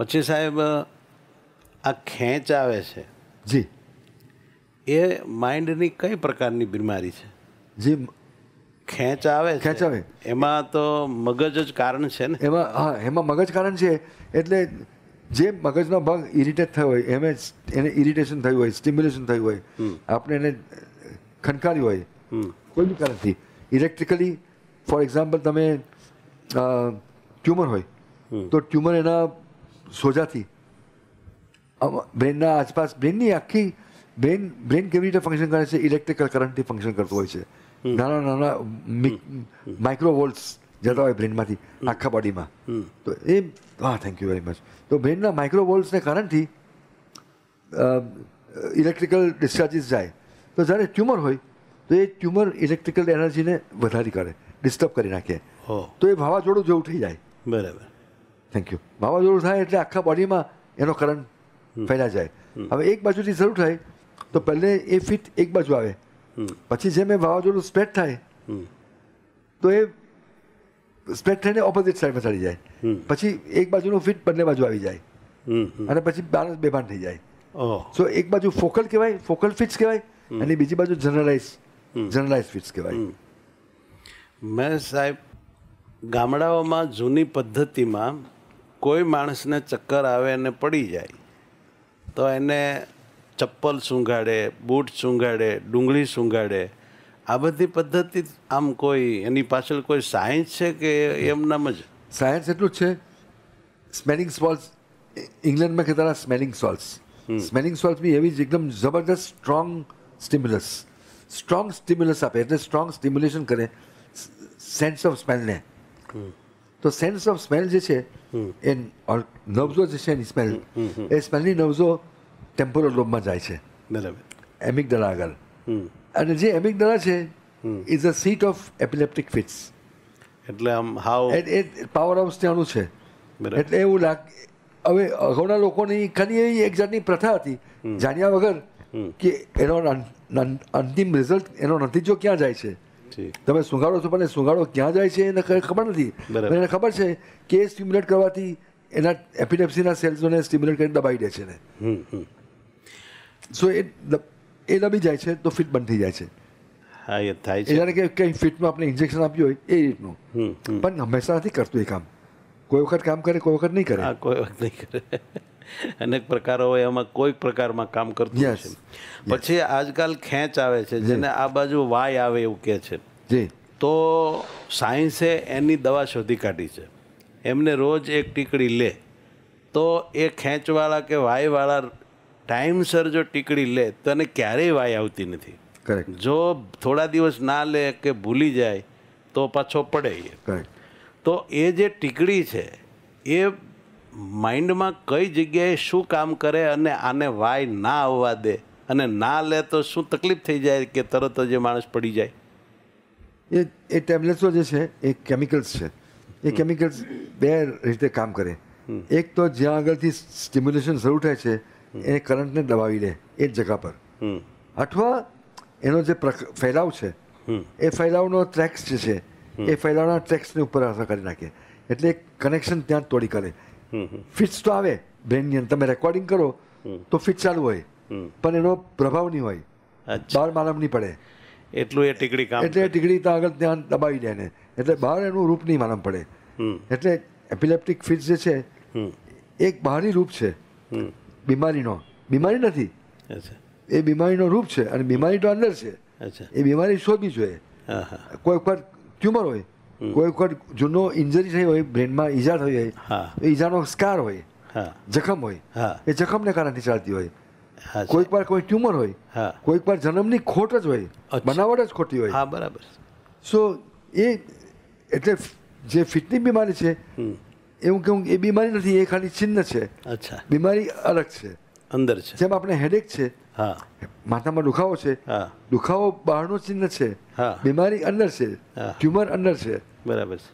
પછી સાહેબ આ ખેંચ આવે છે જી એ માઇન્ડની કઈ પ્રકારની બીમારી છે જી ખેંચ આવે ખેંચ આવે એમાં તો મગજ જ કારણ છે ને એમાં હા એમાં મગજ કારણ છે એટલે જે મગજનો ભાગ ઇરિટેટ થયો હોય એમે એને ઇરિટેશન થયું હોય સ્ટિમ્યુલેશન થયું હોય આપણે એને ખનકાર્યું હોય કોઈ બી કારણથી ઇલેક્ટ્રિકલી ફોર એક્ઝામ્પલ તમે ટ્યુમર હોય તો ટ્યુમર એના સોજાથી બ્રેનના આસપાસ બ્રેનની આખી બ્રેન બ્રેન કેવી રીતે ફંક્શન કરે છે ઇલેક્ટ્રિકલ કરંટથી ફંક્શન કરતું હોય છે નાના નાના માઇક્રોવોલ્ટ્સ જતા હોય બ્રેનમાંથી આખા બોડીમાં તો એ હા થેન્ક યુ વેરી મચ તો બ્રેનના માઇક્રોવોલ્ટ્સને કારણથી ઇલેક્ટ્રિકલ ડિસ્ચાર્જીસ જાય તો જ્યારે ટ્યુમર હોય તો એ ટ્યુમર ઇલેક્ટ્રિકલ એનર્જીને વધારી કરે ડિસ્ટર્બ કરી નાખે તો એ વાવાઝોડું જેવું થઈ જાય બરાબર થેન્ક યુ વાવાઝોડું થાય એટલે આખા બોડીમાં એનો કરંટ ફેલા જાય હવે એક બાજુથી શરૂ થાય તો પહેલે એ ફિટ એક બાજુ આવે પછી જેમ એ વાવાઝોડું સ્પ્રેડ થાય તો એ સ્પ્રેડ થઈને ઓપોઝિટ સાઈડમાં ચડી જાય પછી એક બાજુનું ફિટ બંને બાજુ આવી જાય અને પછી બાળક બેભાન થઈ જાય સો એક બાજુ ફોકલ કહેવાય ફોકલ ફિટ્સ કહેવાય અને બીજી બાજુ જનરલાઇઝ જનરલાઇઝ ફિટ્સ કહેવાય મેં સાહેબ ગામડાઓમાં જૂની પદ્ધતિમાં કોઈ માણસને ચક્કર આવે અને પડી જાય તો એને ચપ્પલ સૂંઘાડે બૂટ સૂંઘાડે ડુંગળી સૂંઘાડે આ બધી પદ્ધતિ આમ કોઈ એની પાછળ કોઈ સાયન્સ છે કે એમનામ જ સાયન્સ એટલું જ છે સ્મેલિંગ સોલ્સ ઇંગ્લેન્ડમાં કહેતા સ્મેલિંગ સોલ્સ સ્મેલિંગ સોલ્સ બી એવી જ એકદમ જબરદસ્ત સ્ટ્રોંગ સ્ટિમ્યુલસ સ્ટ્રોંગ સ્ટિમ્યુલસ આપે એટલે સ્ટ્રોંગ સ્ટિમ્યુલેશન કરે સેન્સ ઓફ સ્મેલને તો સેન્સ ઓફ સ્મેલ જે છે એ નવઝો જે છે એની સ્મેલ એ સ્મેલની નવઝો ટેમ્પોરલ લોબમાં જાય છે બરાબર એમિક દળા આગળ અને જે એમિક દળા છે is a seat of epileptic fits એટલે આમ હાવ એ પાવર હાઉસ ત્યાંનું છે એટલે એવું લાગ હવે અગાઉના લોકોની ખાલી એવી એક જાતની પ્રથા હતી જાણ્યા વગર કે એનો અંતિમ રિઝલ્ટ એનો નતીજો ક્યાં જાય છે તમે સુંઘાડો છો પણ એ સુંઘાડો ક્યાં જાય છે એને ખબર નથી એને ખબર છે કે એ સ્ટિમ્યુલેટ કરવાથી એના એપિનેપ્સીના સેલ્સોને સ્ટિમ્યુલેટ કરીને દબાઈ દે છે ને સો એ એ દબી જાય છે તો ફિટ બંધ થઈ જાય છે હા એ થાય છે જ્યારે કે કંઈ ફિટમાં આપણે ઇન્જેક્શન આપ્યું હોય એ રીતનું પણ હંમેશા નથી કરતું એ કામ કોઈ વખત કામ કરે કોઈ વખત નહીં કરે કોઈ વખત નહીં કરે અનેક પ્રકારો હોય એમાં કોઈક પ્રકારમાં કામ કરતું છે પછી આજકાલ ખેંચ આવે છે જેને આ બાજુ વાય આવે એવું કહે છે તો સાયન્સે એની દવા શોધી કાઢી છે એમને રોજ એક ટીકડી લે તો એ ખેંચવાળા કે વાયવાળા ટાઈમસર જો ટીકડી લે તો એને ક્યારેય વાય આવતી નથી જો થોડા દિવસ ના લે કે ભૂલી જાય તો પાછો પડે તો એ જે ટીકડી છે એ માઇન્ડમાં કઈ જગ્યાએ શું કામ કરે અને આને વાય ના આવવા દે અને ના લે તો શું તકલીફ થઈ જાય કે તરત જ એ માણસ પડી જાય એ એ ટેબ્લેટ્સો જે છે એ કેમિકલ્સ છે એ કેમિકલ્સ બે રીતે કામ કરે એક તો જ્યાં આગળથી સ્ટિમ્યુલેશન શરૂ થાય છે એને કરંટને દબાવી દે એ જ જગા પર અથવા એનો જે ફેલાવ છે એ ફેલાવનો ટ્રેક્સ જે છે એ ફેલાવના ટ્રેક્સની ઉપર અસર કરી નાખે એટલે કનેક્શન ત્યાં તોડી કરે ફિટ્સ તો આવે બ્રેનની અંદર તમે રેકોર્ડિંગ કરો તો ફિટ ચાલુ હોય પણ એનો પ્રભાવ નહીં હોય બહાર માલમ નહીં પડે એટલું એ ટીકડી કામ એટલે ટીકડી ત્યાં આગળ ત્યાં દબાવી દે ને એટલે બહાર એનું રૂપ નહીં માલમ પડે એટલે એપિલેપ્ટિક ફિટ જે છે એક બહારી રૂપ છે બીમારીનો બીમારી નથી એ બીમારીનો રૂપ છે અને બીમારી તો અંદર છે એ બીમારી શોધવી જોઈએ કોઈક વાર ટ્યુમર હોય કોઈ વખત જૂનો ઇન્જરી થઈ હોય બ્રેનમાં ઈજા થઈ હોય એ ઈજાનો સ્કાર હોય જખમ હોય એ જખમને કારણે ચાલતી હોય કોઈક વાર કોઈ ટ્યુમર હોય કોઈક વાર જન્મની ખોટ જ હોય બનાવટ જ ખોટી હોય હા બરાબર સો એ એટલે જે ફિટની બીમારી છે એવું કહું એ બીમારી નથી એ ખાલી ચિહ્ન છે અચ્છા બીમારી અલગ છે અંદર છે જેમ આપણે હેડેક છે માથામાં દુખાવો છે દુખાવો બહારનું ચિહ્ન છે બીમારી અંદર છે ટ્યુમર અંદર છે બરાબર છે